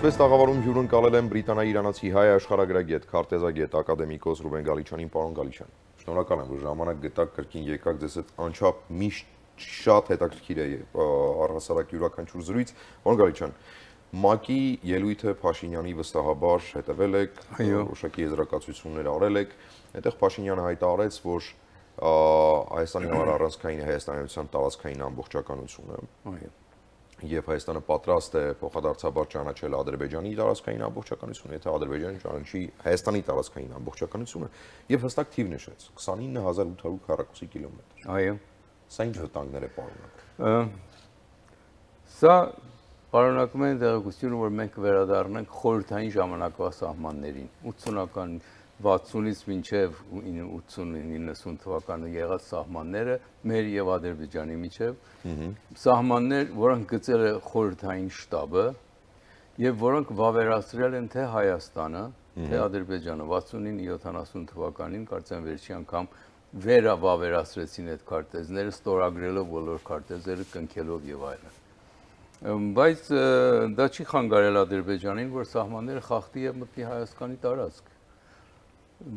Ինչպես տաղավարում հյուրընկալել են Բրիտանա-Իրանացի հայ աշխարհագրագետ, քարտեզագետ, ակադեմիկոս Ռուբեն Գալիչյանին, պարոն Գալիչյան։ Շնորհակալ եմ, որ ժամանակ գտաք կրկին եկաք ձեզ այդ անչափ միշտ շատ հետաքրքիր է առհասարակ յուրաքանչյուր զրույց։ Պարոն Գալիչյան, ՄԱԿ-ի ելույթը Փաշինյանի վստահաբար հետևել եք, որոշակի եզրակացություններ արել եք։ Այդտեղ Փաշինյանը հայտարարեց, որ Հայաստանի համար առանցքային Հայաստանության տարածքային ամբողջականությունը։ Այո եւ Հայաստանը պատրաստ է փոխադարձաբար ճանաչել Ադրբեջանի տարածքային ամբողջականությունը, եթե Ադրբեջանը ճանաչի Հայաստանի տարածքային ամբողջականությունը եւ հստակ թիվ նշեց 29800 քառակուսի կիլոմետր։ Այո։ Սա ինչ վտանգներ է պարունակում։ Սա պարունակում է դերակցությունը, որ մենք վերադառնանք խորհրդային ժամանակվա սահմաններին, 80-ական 60-ից մինչև 80-90 թվականը եղած սահմանները մեր եւ Ադրբեջանի միջև սահմաններ, որոնք գծել է խորհրդային շտաբը եւ որոնք վավերացրել են թե Հայաստանը, թե Ադրբեջանը 60-ին 70 թվականին կարծեմ վերջի անգամ վերավավերացրեցին այդ քարտեզները, ստորագրելով բոլոր քարտեզերը, կնքելով եւ այլն բայց դա չի խանգարել Ադրբեջանին, որ սահմանները խախտի եւ մտնի Հայաստանի տարածք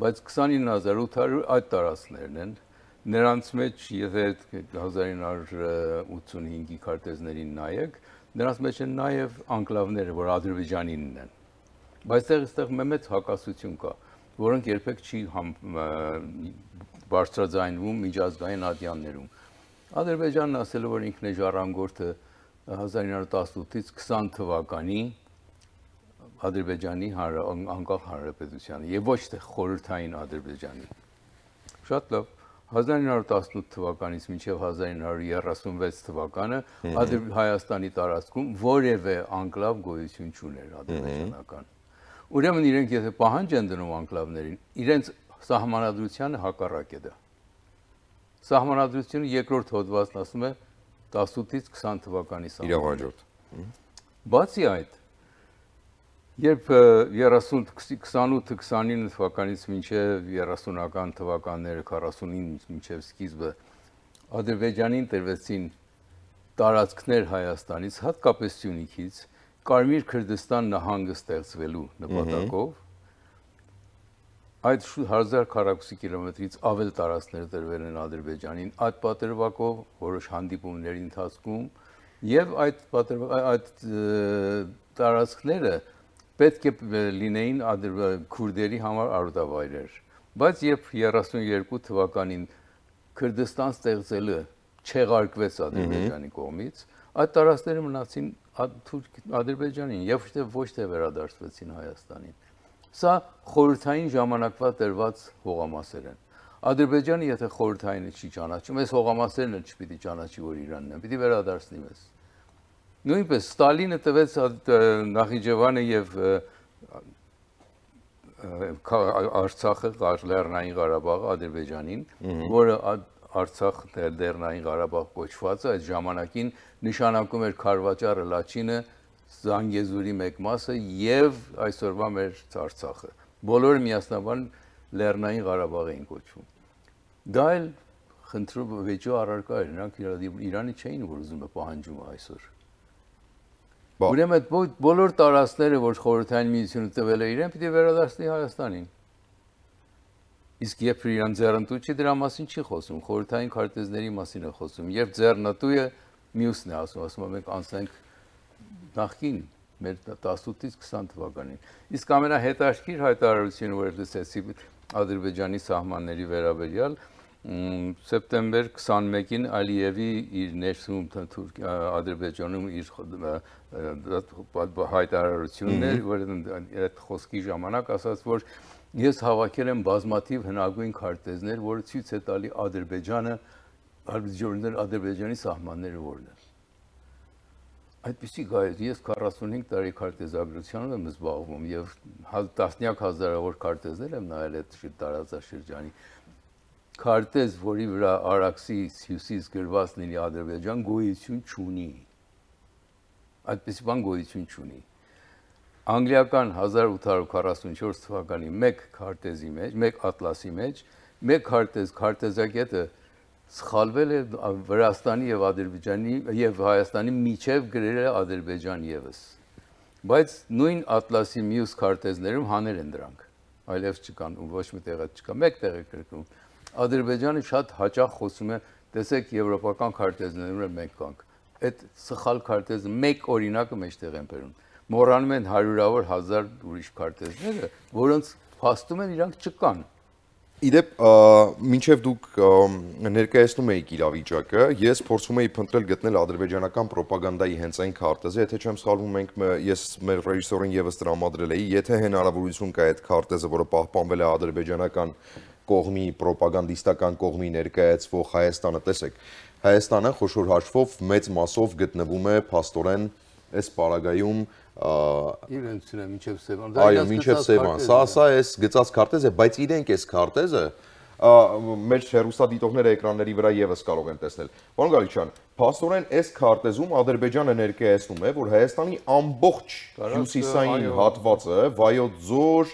բայց 29800 այդ տարածքներն են նրանց մեջ եթե 1985-ի քարտեզներին նայեք նրանց մեջ են նաև անկլավները որ ադրբեջանինն են բայց այստեղ մեծ հակասություն կա որոնք երբեք չի բարձրաձայնվում միջազգային ադյաններում ադրբեջանն ասելով որ ինքն է ժառանգորդը 1918-ից 20 թվականի Ադրբեջանի հանր, անկախ հանրապետությանը եւ ոչ թե խորհրդային Ադրբեջանի։ Շատ լավ 1918 թվականից մինչև 1936 թվականը Հայաստանի տարածքում որևէ անկլավ գոյություն չուներ ադրբեջանական։ Ուրեմն իրենք եթե պահանջ են դնում անկլավներին, իրենց սահմանադրությանը հակառակ է դա։ Սահմանադրությունը երկրորդ հոդվածն ասում է 18-ից 20 թվականի սահմանը։ Իրավաճորդ։ Բացի այդ, Երբ 30-28-29 թվականից մինչև 30-ական թվականները 49 մինչև սկիզբը Ադրբեջանին տրվեցին տարածքներ Հայաստանից, հատկապես Սյունիքից, Կարմիր Քրդստան նահանգը ստեղծվելու նպատակով այդ 1000 քառակուսի կիլոմետրից ավել տարածքներ տրվել են Ադրբեջանին այդ պատրվակով որոշ հանդիպումների ընթացքում եւ այդ պատրվակ այդ տարածքները այդ, այդ, այդ, այդ, այդ, այդ, այդ, այդ, այդ, պետք է լինեին քուրդերի համար արդավայրեր։ Բայց երբ 32 թվականին Քրդստան ստեղծելը չեղարկվեց Ադրբեջանի կողմից, այդ տարածքները մնացին Ադրբեջանին եւ ոչ թե վերադարձվեցին Հայաստանին։ Սա խորհրդային ժամանակվա տրված հողամասեր են։ Ադրբեջանը եթե խորհրդայինը չի ճանաչում, այս հողամասերն էլ չպիտի ճանաչի, որ Իրանն է։ Պիտի վերադարձնի մեզ նույնպես Ստալինը տվեց Նախիջևանը եւ Արցախը, Լեռնային Ղարաբաղը Ադրբեջանին, որը Արցախ դե, Լեռնային Ղարաբաղ կոչվածը այդ ժամանակին նշանակում էր Խարվաճարը, Լաչինը, Զանգեզուրի մեկ մասը եւ այսօրվա մեր Արցախը։ Բոլորը միասնաբար Լեռնային Ղարաբաղ էին կոչվում։ Դա էլ խնդրում վեճու առարկա էր, նրանք Իրանի չէին, որ ուզում է պահանջում այսօր Ուրեմն այդ բոլոր տարածքները, որ խորհրդային միությունը տվել է իրեն, պիտի վերադարձնի Հայաստանին։ Իսկ երբ իրան ձեռնտու չի դրա մասին չի խոսում, խորհրդային քարտեզների մասին է խոսում։ Երբ ձեռնտույը մյուսն է ասում, ասում է մենք անցանք նախքին մեր 18-ից 20 թվականին։ Իսկ ամենահետաքրքիր հայտարարությունը, որ լսեցի Ադրբեջանի սահմանների վերաբերյալ, սեպտեմբեր 21-ին Ալիևի իր ներսում Ադրբեջանում իր հայտարարությունն էր, որ այդ խոսքի ժամանակ ասաց, որ ես հավաքել եմ բազմաթիվ հնագույն քարտեզներ, որը ցույց է տալի Ադրբեջանը, Ադրբեջաններ Ադրբեջանի սահմանները որն են։ Այդպեսի գայես, ես 45 տարի քարտեզագրությամբ եմ զբաղվում եւ հա, տասնյակ հազարավոր քարտեզներ եմ նայել այդ տարածաշրջանի շրջանի քարտեզ, որի վրա Արաքսից հյուսիս գրված լինի Ադրբեջան, գոյություն չունի։ Այդպես բան գոյություն չունի։ Անգլիական 1844 թվականի մեկ քարտեզի մեջ, մեկ ատլասի մեջ, մեկ քարտեզ, քարտեզակետը սխալվել է Վրաստանի եւ Ադրբեջանի եւ Հայաստանի միջև գրել է Ադրբեջան եւս։ Բայց նույն atlas-ի մյուս քարտեզներում հանել են դրանք։ Այլևս չկան ու ոչ մի տեղը չկա, մեկ տեղ է կրկնում Ադրբեջանը շատ հաճախ խոսում է, տեսեք, եվրոպական քարտեզներում մենք կանք։ Այդ սխալ քարտեզը մեկ օրինակը մեջտեղ են բերում։ Մոռանում են հարյուրավոր հազար ուրիշ քարտեզները, որոնց փաստում են իրանք չկան։ Իդեպ, մինչև դուք ներկայացնում եք իրավիճակը, ես փորձում էի փնտրել գտնել ադրբեջանական ռոպագանդայի հենց այն քարտեզը, եթե չեմ սխալվում, մենք ես մեր ռեժիսորին եւս տրամադրել էի, եթե հնարավորություն կա այդ քարտեզը, որը պահպանվել է ադրբեջանական կողմի, ռոպագանդիստական կողմի ներկայացվող Հայաստանը, տեսեք, Հայաստանը խոշոր հաշվով մեծ մասով գտնվում է փաստորեն այս պարագայում իրենց իրեն միջև Սևան։ Այո, միջև Սևան։ Սա սա էս գծած քարտեզ է, բայց իրենք էս քարտեզը մեր հերոստադիտողները էկրանների վրա եւս կարող են տեսնել։ Պարոն Գալիչյան, փաստորեն այս քարտեզում Ադրբեջանը ներկայացնում է, որ Հայաստանի ամբողջ հյուսիսային հատվածը, Վայոց ձոր,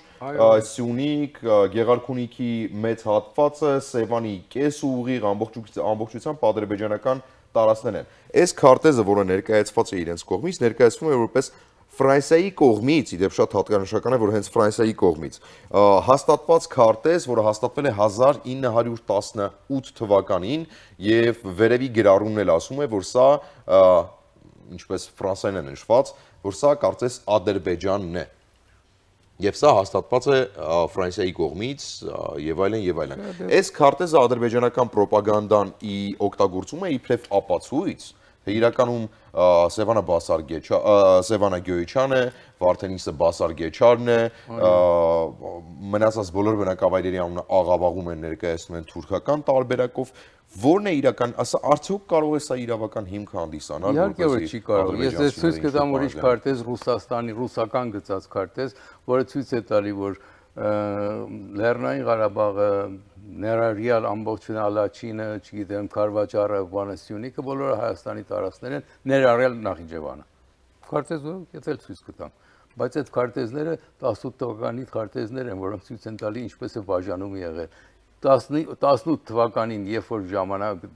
Սյունիք, Գեղարքունիքի մեծ հատվածը, Սևանի կես ուղիղ ամբողջ ամբողջությամբ ադրբեջանական տարածքներն են։ Այս քարտեզը, որը ներկայացված է իրենց կողմից, ներկայացվում է որպես Ֆրանսիայի կողմից, իդեպ շատ հատկանշական է, որ հենց Ֆրանսիայի կողմից հաստատված քարտեզ, որը հաստատվել է 1918 թվականին եւ վերևի գրառումն էլ ասում է, որ սա ինչպես ֆրանսայեն են նշված, որ սա կարծես Ադրբեջանն է։ Եվ սա հաստատված է Ֆրանսիայի կողմից եւ այլն եւ այլն։ Այս քարտեզը ադրբեջանական ռոպագանդան ի օգտագործումը իբրև ապացույց իրականում Սևանը Բասարգեչա Սևանը Գյոյչան է, Վարդենիսը Բասարգեչարն է, մնացած բոլոր բնակավայրերի անունը աղավաղում են ներկայացնում են թուրքական տարբերակով, Որն է իրական, ասա արդյոք կարող է սա իրավական հիմք հանդիսանալ, որպեսզի Իհարկե չի կարող։ Ես ձեզ ցույց կտամ ուրիշ քարտեզ Ռուսաստանի, ռուսական գծած քարտեզ, որը ցույց է տալի, որ Լեռնային Ղարաբաղը ներառյալ ամբողջն Ալաչինը, չգիտեմ, Քարվաճարը, Վանասյունիկը բոլորը Հայաստանի տարածքներ են, ներառյալ Նախիջևանը։ Քարտեզում եթել ցույց կտամ, բայց այդ քարտեզները 18 թվականի քարտեզներ են, որոնք ցույց են տալի ինչպես է բաժանումը եղել։ 18 թվականին, երբ որ ժամանակ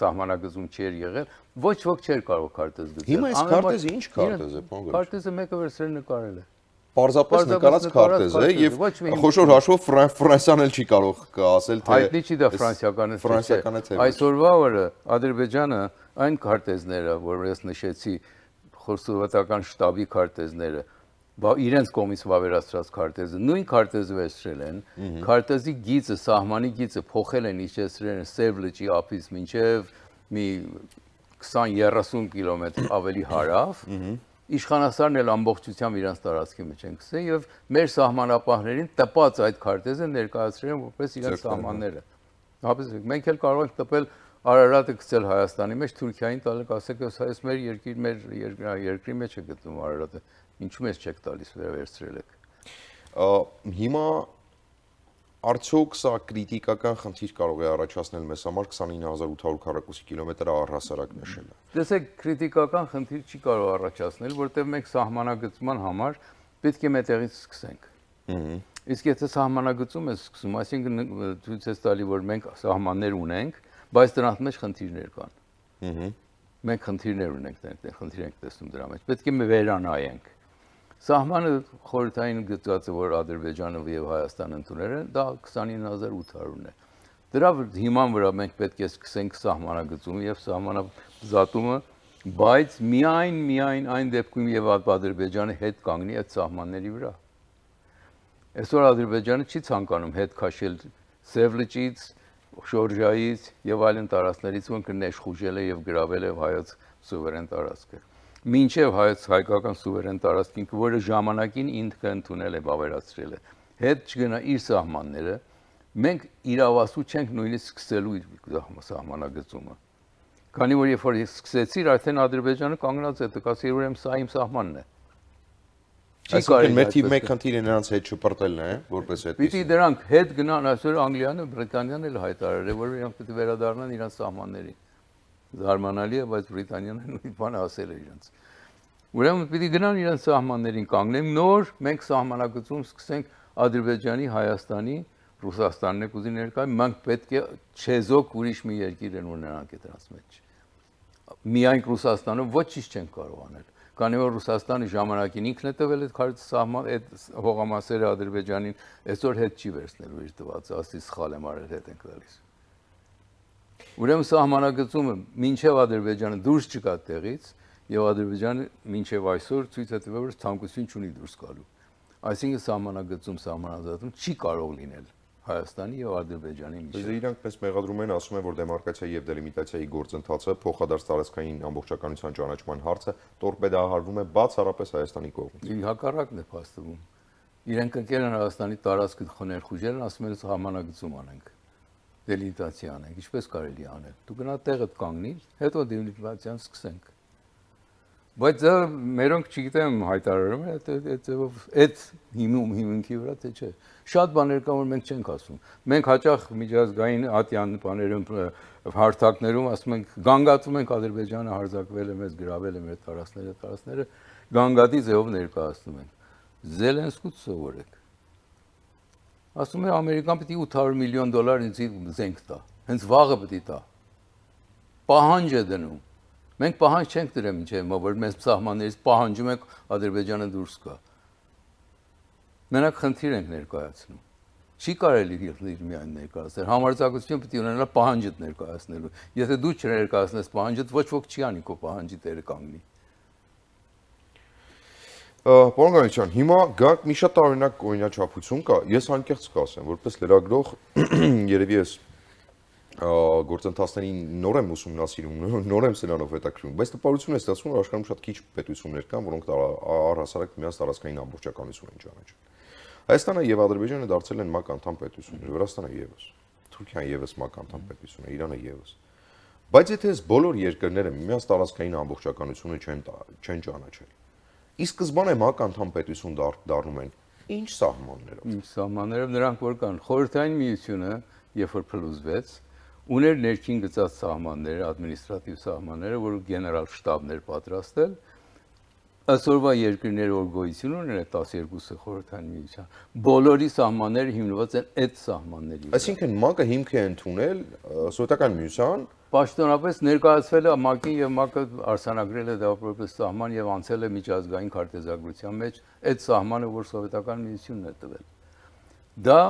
սահմանագծում չէր եղել, ոչ ոք չէր կարող քարտեզ գտնել։ Հիմա այս քարտեզը ինչ քարտեզ է, Պոնդրոջ։ Քարտեզը մեկը վերցրել նկարել է։ Ա Պարզապես նկարած քարտեզ է եւ խոշոր հաշվով Ֆրանսիան էլ չի կարող ասել թե Հայտնի չի դա ֆրանսիականը թե ֆրանսիականը թե Այսօրվա օրը Ադրբեջանը այն քարտեզները, որ ես նշեցի, խորհրդովատական շտաբի քարտեզները, իրենց կողմից վավերացրած քարտեզը, նույն քարտեզը վերցրել են, քարտեզի գիծը, սահմանի գիծը փոխել են իջեցրել են Սև լճի ափից մինչև մի 20-30 կիլոմետր ավելի հարավ իշխանասարն էլ ամբողջությամբ իրանց տարածքի մեջ են գցել եւ մեր սահմանապահներին տպած այդ քարտեզը ներկայացրել են որպես իրենց հա։ սահմանները։ Հապես մենք էլ կարող ենք տպել Արարատը գցել Հայաստանի մեջ, Թուրքիային տալ ասեք, այս այս հա, մեր երկիր մեր հա, երկրի մեջ է գտնվում Արարատը։ Ինչու՞ մեզ չեք տալիս վերաբերցրել եք։ Հիմա Արդյոք սա քրիտիկական խնդիր կարող է առաջացնել մեզ համար 29800 քառակուսի կիլոմետրը առհասարակ նշելը։ Տեսեք, քրիտիկական խնդիր չի կարող առաջացնել, որտեղ մենք սահմանագծման համար պետք է մետեղից սկսենք։ Իսկ եթե սահմանագծում ես սկսում, այսինքն ցույց ես տալի, որ մենք սահմաններ ունենք, բայց դրանց մեջ խնդիրներ կան։ Մենք խնդիրներ ունենք, դեռ խնդիր ենք տեսնում դրա մեջ։ Պետք է վերանայենք։ Սահմանը խորհրդային գծածը, որ Ադրբեջանը եւ Հայաստանը ընդունել են, դա 29800-ն է։ Դրա հիման վրա մենք պետք է սկսենք սահմանագծում եւ սահմանազատումը, բայց միայն միայն այն դեպքում եւ Ադրբեջանը հետ կանգնի այդ սահմանների վրա։ Այսօր Ադրբեջանը չի ցանկանում հետ քաշել Սևլիչից, Շորժայից եւ այլն տարածքներից, ոնք ներխուժել է եւ գրավել է հայոց սուվերեն տարածքը մինչև հայց հայկական սուվերեն տարածքին, որը ժամանակին ինքը ընդունել է, բավերացրել է։ Հետ չգնա իր սահմանները, մենք իրավասու չենք նույնիսկ սկսելու սահմանագծումը։ Քանի որ երբ որ ես սկսեցի, արդեն Ադրբեջանը կանգնած է, դկասի ուրեմն սա իմ սահմանն է։ Այսինքն մեր թիվ 1 խնդիրը նրանց հետ շփրտելն է, որպես այդ։ Պիտի դրանք հետ գնան այսօր Անգլիանը, Բրիտանիան էլ հայտարարել, որ իրանք պետք է վերադառնան իրենց սահմաններին զարմանալի է, բայց Բրիտանիան նույն բանը ասել է իրենց։ Ուրեմն պիտի գնան իրենց սահմաններին կանգնեն, նոր մենք սահմանակցում սկսենք Ադրբեջանի, Հայաստանի, Ռուսաստանն եք ուզի ներկայ, մենք պետք է չեզոք ուրիշ մի երկիր են որ նրանք է դրանց մեջ։ Միայն Ռուսաստանը ոչինչ չեն կարող անել։ Քանի որ Ռուսաստանը ժամանակին ինքն է տվել այդ քարից սահման այդ հողամասերը Ադրբեջանին, այսօր հետ չի վերցնելու իր տված, ասի սխալ եմ արել, հետ ենք տալիս։ Ուրեմն սահմանակցումը մինչև Ադրբեջանը դուրս չկա տեղից եւ Ադրբեջանը մինչև այսօր ցույց է տվել, որ ցանկություն չունի դուրս գալու։ Այսինքն սահմանակցում սահմանազատում չի կարող լինել Հայաստանի եւ Ադրբեջանի միջեւ։ Բայց իրանք պես մեղադրում են, ասում են, որ դեմարկացիա եւ դելիմիտացիայի գործընթացը փոխադարձ տարածքային ամբողջականության ճանաչման հարցը տորպեդահարվում է բացառապես Հայաստանի կողմից։ Հակառակն է փաստվում։ Իրենք ընկել են Հայաստանի տարածքը խոներխուժել, ասում են համանագծում անենք դելիմիտացիա անենք, ինչպես կարելի անել։ Դու գնա տեղդ կանգնիր, հետո դելիմիտացիան սկսենք։ Բայց դա մերոնք չգիտեմ հայտարարում է, այդ ձևով այդ հիմում հիմունքի վրա թե չէ։ Շատ բաներ կան որ մենք չենք ասում։ Մենք հաճախ միջազգային ատյան բաներում հարթակներում ասում ենք գանգատում ենք Ադրբեջանը հարձակվել է մեզ գրավել է մեր տարածքները, տարածքները գանգատի ձևով ներկայացնում ենք։ Զելենսկուց սովորեք ասում է ամերիկան պիտի 800 միլիոն դոլար ինձ զենք տա հենց վաղը պիտի տա պահանջ է դնում մենք պահանջ չենք դրել մինչև որ մենք սահմաններից պահանջում ենք ադրբեջանը դուրս գա մենակ խնդիր ենք ներկայացնում չի կարելի գլխներ միայն ներկայացնել համարձակություն պիտի ունենալ պահանջդ ներկայացնելու եթե դու չներկայացնես պահանջդ ոչ ոք չի անի քո պահանջի տերը կանգնի Պարոն Գանիչյան, հիմա գարկ մի շատ տարօրինակ օրինաչափություն կա։ Ես անկեղծ կասեմ, որպես լրագրող երևի ես գործընթացներին նոր եմ ուսումնասիրում, նոր եմ սրանով հետաքրքրվում, բայց տպարությունը ստացվում որ աշխարհում շատ քիչ պետություններ կան, որոնք առհասարակ միած տարածքային ամբողջականություն են ճանաչում։ Հայաստանը եւ Ադրբեջանը դարձել են ՄԱԿ անդամ պետություններ, Վրաստանը եւս, Թուրքիան եւս ՄԱԿ անդամ պետություն է, Իրանը եւս։ Բայց եթե այս բոլոր երկրները միած տարածքային ամբողջականությունը չեն չեն ճանաչել, Իսկ սկզբանե ՄԱԿ անդամ պետություն դառնում են։ Ինչ սահմաններով։ Ինչ սահմաններով նրանք որ կան։ Խորհրդային միությունը, երբ որ փլուզվեց, ուներ ներքին գծած սահմանները, ադմինիստրատիվ սահմանները, որ գեներալ շտաբներ պատրաստել, այսօրվա երկրները որ գոյություն ունեն այդ 12-ը խորհրդային միության բոլորի սահմանները հիմնված են այդ սահմանների վրա այսինքն մակը հիմք է ընդունել սովետական միության պաշտոնապես ներկայացվել է ՄԱԿ-ին եւ ՄԱԿ-ը արսանագրել է դա որպես սահման եւ անցել է միջազգային քարտեզագրության մեջ այդ սահմանը, որ սովետական միությունն է տվել։ Դա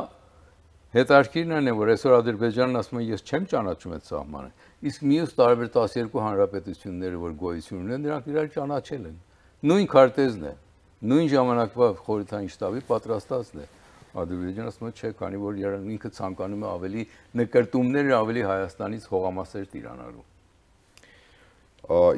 հետարքինն է, որ այսօր Ադրբեջանն ասում է ես չեմ ճանաչում այդ սահմանը, իսկ մյուս տարբեր 12 հանրապետությունները, որ գոյություն ունեն, նրանք իրար ճանաչել են։ Նույն քարտեզն է, նույն ժամանակվա խորհրդային շտաբի պատրաստածն է։ Ադրբեջանը ասում է չէ, քանի որ Երևանը ինքը ցանկանում է ավելի նկարտումներ ավելի Հայաստանից հողամասեր տիրանալու։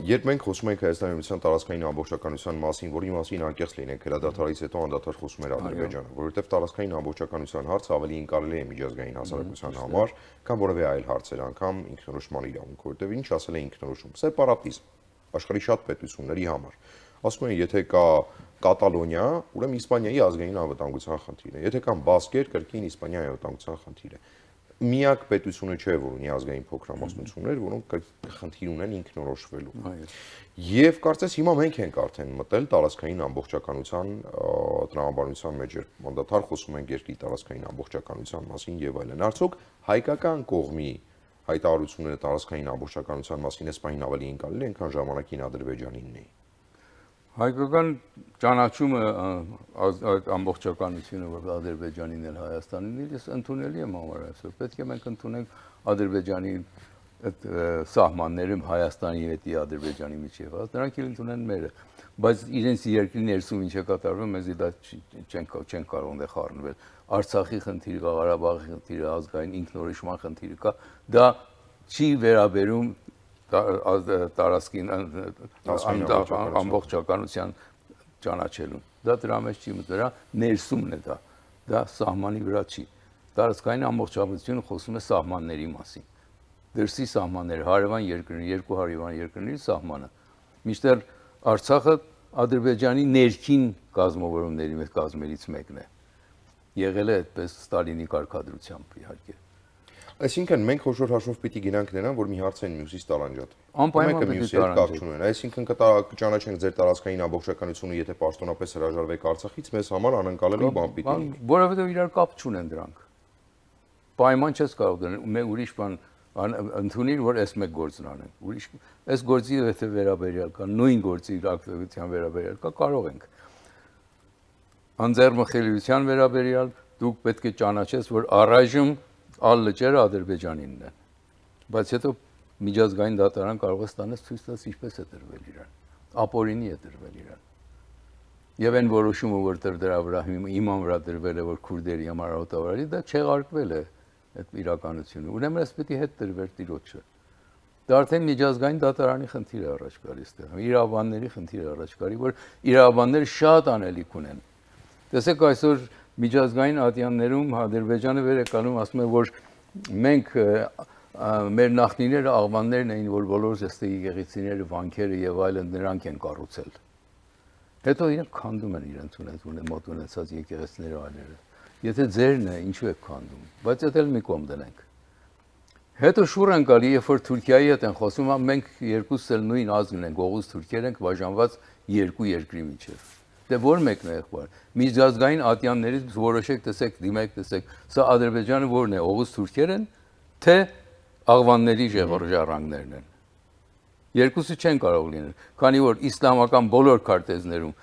Երբ մենք խոսում ենք Հայաստանի Հանրության տարածքային ամբողջականության մասին, որի մասին անկեղծ լինենք, հրադադարից հետո անդադար խոսում էր Ադրբեջանը, որովհետև տարածքային ամբողջականության հարցը ավելի ընկալելի է միջազգային հասարակության համար, քան որևէ այլ հարցեր, անգամ ինքնորոշման իրավունք, որովհետև ինչ ասել է ինքնորոշում, սեպարատիզմ աշխարհի շատ պետությունների համար։ Ասում են, եթե կա Կատալոնիա, ուրեմն Իսպանիայի ազգային անվտանգության խնդիրն է։ Եթե կան բասկեր, կրկին Իսպանիայի անվտանգության խնդիրը։ Միակ պետությունը չէ, որ ունի ազգային փոքրամասնություններ, որոնք խնդիր ունեն ինքնորոշվելու։ Այո։ Եվ կարծես հիմա մենք ենք արդեն մտել տարածքային ամբողջականության տրամաբանության մեջ, երբ մանդատար խոսում ենք երկրի տարածքային ամբողջականության մասին եւ այլն։ Արդյոք հայկական կողմի հայտարարությունները տարածքային ամբողջականության մասին Իսպանիան ավելի ընկալել են, քան ժամանակին Ադրբեջանինն էին։ Հայկական ճանաչումը այդ ամբողջականությունը որ Ադրբեջանին էլ Հայաստանին էլ ես ընդունելի եմ համարում այսօր։ Պետք է մենք ընդունենք Ադրբեջանի այդ սահմաններում Հայաստանի հետ Ադրբեջանի միջև, հա, նրանք էլ ընդունեն մերը։ Բայց իրենց երկրի ներսում ինչ է կատարվում, մեզ դա չենք չենք կարող դե խառնվել։ Արցախի խնդիրը, Ղարաբաղի խնդիրը, ազգային ինքնորոշման խնդիրը կա, դա չի վերաբերում տարածքին ամբողջականության ճանաչելուն։ Դա դրա մեջ չի մտրա, ներսումն է դա։ Դա սահմանի վրա չի։ Տարածքային ամբողջականությունը խոսում է սահմանների մասին։ Դրսի սահմանները, հարևան երկրների, երկու հարևան երկրների սահմանը։ Միշտեր Արցախը Ադրբեջանի ներքին կազմավորումների մեջ կազմերից մեկն է։ Եղել է այդպես Ստալինի կարգադրությամբ իհարկե։ Այսինքն մենք հոշոր հաշվով պիտի գնանք նրան, որ մի հարց են մյուսից տարանջատ։ Անպայման մեկը մյուսի հետ կապ չունեն։ Այսինքն կճանաչենք ձեր տարածքային ամբողջականությունը, եթե պաշտոնապես հրաժարվեք Արցախից, մեզ համար անընկալելի բան պիտի լինի։ Որովհետև իրար կապ չունեն դրանք։ Պայման չես կարող դնել, մենք ուրիշ բան ընդունիր, որ այս մեկ գործն անենք։ Ուրիշ այս գործի եթե վերաբերյալ կա, նույն գործի ակտիվության վերաբերյալ կա, կարող ենք։ Անձեռմխելիության վերաբերյալ դուք պետք է ճանաչես, որ առայժմ ալ լճերը ադրբեջանինն են բայց հետո միջազգային դատարան կարող է ստանես ցույց տաս ինչպես է դրվել իրան ապորինի է դրվել իրան եւ այն որոշումը որտեղ դրա վրա իման վրա դրվել է որ քուրդերի համար հոտավարի դա չեղարկվել է այդ իրականությունը ուրեմն ես պետք է հետ դրվեր տիրոջը դա արդեն միջազգային դատարանի խնդիր է առաջ գալիս դեռ իրավաբանների խնդիր է առաջ գալի որ իրավաբանները շատ անելիք ունեն տեսեք այսօր միջազգային ատյաններում Ադրբեջանը վեր է կանում, ասում է, որ մենք մեր նախնիները աղվաններն էին, որ բոլոր զեստի գեղեցիները, վանքերը եւ այլն նրանք են կառուցել։ Հետո իրենք քանդում են իրենց ունեցած ունե մոտ ունեցած եկեղեցիները այլերը։ Եթե ձերն է, ինչու եք քանդում։ Բայց դա էլ մի կողմ դնենք։ Հետո շուր են գալի, երբ որ Թուրքիայի հետ են խոսում, մենք երկուսս էլ նույն ազգն ենք, գողուս թուրքեր ենք, բաժանված երկու երկրի միջև։ Դե որ մեկն է եղբայր։ Միջազգային ատյաններից որոշեք, տեսեք, դիմեք, տեսեք, սա Ադրբեջանը որն է, օղուս թուրքեր են, թե աղվանների ժողովրժարանգներն են։ Երկուսը չեն կարող լինել, քանի որ իսլամական բոլոր քարտեզներում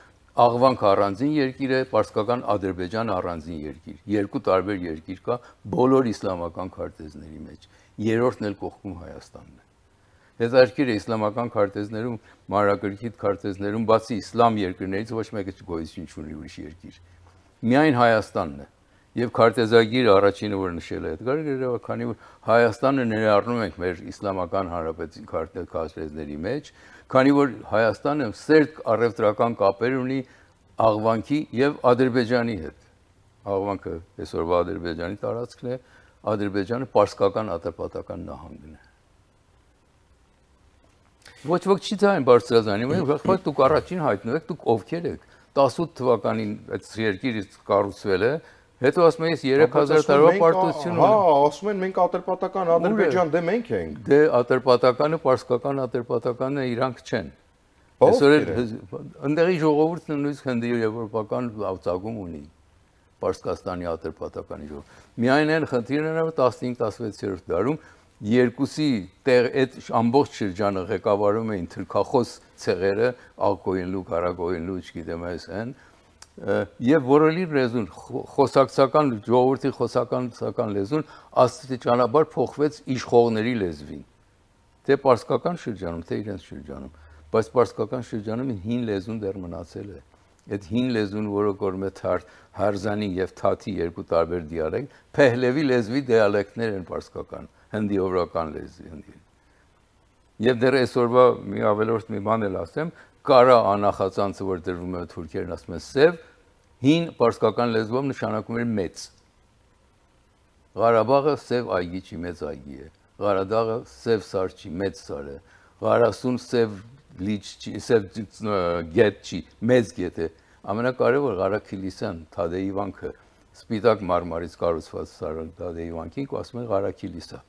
աղվանք առանձին երկիր է, պարսկական Ադրբեջանը առանձին երկիր։ Երկու տարբեր երկիր կա բոլոր իսլամական քարտեզների մեջ։ Երրորդն էլ կողքում Հայաստանն Եզարկիրը իսլամական քարտեզներում, մանրակրկիտ քարտեզներում, բացի իսլամ երկրներից ոչ մեկը չգոյություն չունի ուրիշ երկիր։ Միայն Հայաստանն է։ Եվ քարտեզագիրը առաջինը որ նշել է Էդգար Գրիգորյանը, քանի որ Հայաստանը ներառնում ենք մեր իսլամական հանրապետի քարտեզների մեջ, քանի որ Հայաստանը սերտ առևտրական կապեր ունի աղվանքի եւ Ադրբեջանի հետ։ Աղվանքը այսօրվա Ադրբեջանի տարածքն է, Ադրբեջանը պարսկական ատրպատական նահանգն է։ Ոչ ոք չի ցան բարձրացանի, մենք ախպար դուք առաջին հայտնվեք, դուք ովքեր եք։ 18 թվականին այդ երկիրից կառուցվել է, Հետո ասում ես 3000 տարվա պարտություն ունի։ Հա, ասում են մենք ատրպատական Ադրբեջան դե մենք ենք։ Դե ատրպատականը պարսկական ատրպատականը իրանք չեն։ Այսօր այնտեղի ժողովուրդն նույնիսկ հնդեվրոպական ծագում ունի։ Պարսկաստանի ատրպատականի ժողովուրդ։ Միայն այն խնդիրն էր, որ 15-16-րդ դարում երկուսի տեղ այդ ամբողջ շրջանը ղեկավարում էին թրքախոս ցեղերը ակոյնլու կարագոյնլու չգիտեմ այս են եւ որոլի լեզուն խոսակցական ժողովրդի խոսակցական լեզուն աստիճանաբար փոխվեց իշխողների լեզվին թե պարսկական շրջանում թե իրենց շրջանում բայց պարսկական շրջանում հին լեզուն դեռ մնացել է այդ հին լեզուն, որը կորմ է թարդ, հարզանի եւ թաթի երկու տարբեր դիալեկտ, փեհլևի լեզվի դիալեկտներ են պարսկական հնդի օրական լեզվի հնդի։ Եվ դեռ այսօրվա մի ավելորդ մի բան էլ ասեմ, կարա անախածանցը որ դրվում է թուրքերեն ասում են սև, հին պարսկական լեզվով նշանակում էր մեծ։ Ղարաբաղը սև այգի չի, մեծ այգի է։ Ղարադաղը սև սար չի, մեծ սար է։ Ղարասուն սև լիճ չի, սև գետ չի, մեծ գետ է։ Ամենակարևոր Ղարաքիլիսյան Թադեի վանքը, Սպիտակ մարմարից կառուցված Սարդադեի վանքին, ասում են Ղարաքիլիսա։ Ա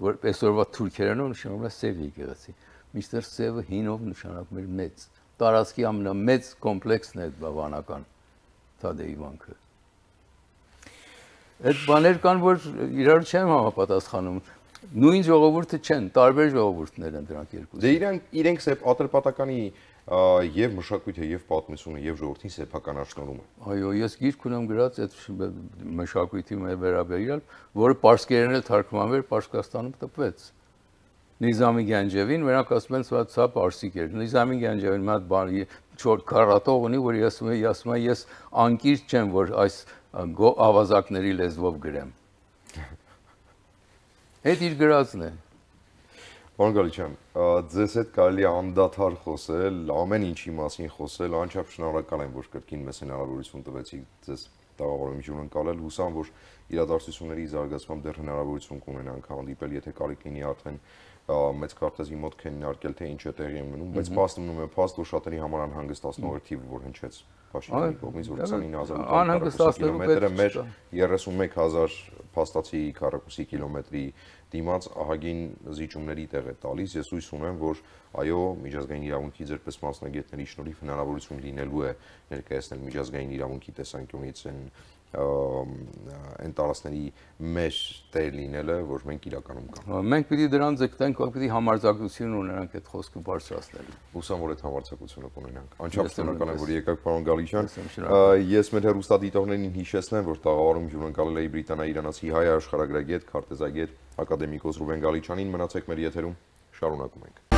որ այսօրվա թուրքերենով նշանակում է սև եկեղեցի։ Միշտ սևը հինով նշանակում էր մեծ։ Տարածքի ամենամեծ կոմպլեքսն է բավանական Թադեի վանքը։ Այդ բաներ կան, որ իրար չեն համապատասխանում նույն ժողովուրդը չեն, տարբեր ժողովուրդներ են դրանք երկուսը։ Դե իրանք իրենք սեփ ատրպատականի եւ մշակույթը եւ պատմությունը եւ ժողովրդին սեփական աշնորումը։ Այո, ես գիրք ունեմ գրած այդ մշակույթի վերաբերյալ, որը պարսկերեն էլ թարգմանվել Պարսկաստանում տպվեց։ Նիզամի Գանջևին, նրանք ասում են, սա սա պարսիկ էր։ Նիզամի Գանջևին մի հատ բան չոր քարատող ունի, որ ես ասում եմ, ասում եմ, ես անկիրք չեմ, որ այս ավազակների լեզվով գրեմ։ Այդ իր գրածն է։ Պարոն Գալիչյան, ձեզ հետ կարելի անդադար խոսել, ամեն ինչի մասին խոսել, անչափ շնորհակալ եմ, որ կրկին մեզ են հնարավորություն տվեցիք ձեզ տաղավարում հյուրընկալել, հուսամ որ իրադարձությունների զարգացում դեռ հնարավորություն կունենանք հանդիպել, եթե կարիք լինի արդեն մեծ քարտեզի մոտ քննարկել թե ինչ է տեղի ունենում, բայց փաստը մնում է փաստ, որ շատերի համար անհանգստացնող էր թիվը, որ հնչեց Փաշինյանի կողմից 69000 անհանգստացնելու պետք չէ։ Մեր 31000 փաստացի քառակուսի կիլոմետրի դիմաց ահագին զիջումների տեղ է տալիս։ Ես հույս ունեմ, որ այո, միջազգային իրավունքի ձերպես մասնագետների շնորհիվ հնարավորություն լինելու է ներկայացնել միջազգային իրավունքի տեսանկյունից այն այն տարածքների մեջ տեր լինելը, որ մենք իրականում կանք։ Մենք պիտի դրան ձգտենք, որ պիտի համարձակություն ունենանք այդ խոսքը բարձրացնելու։ Հուսամ որ այդ համարձակությունը կունենանք։ Անչափ շնորհակալ եմ, որ եկաք պարոն Գալիչյան։ Ես մեր հերոստատիտողներին հիշեցնեմ, որ տաղավարում հյուրընկալել էի Բրիտանա-Իրանացի հայ աշխարհագրագետ, քարտեզագետ, ակադեմիկոս Ռուբեն Գալիչյանին։ Մնացեք մեր եթերում, շարունակում ենք։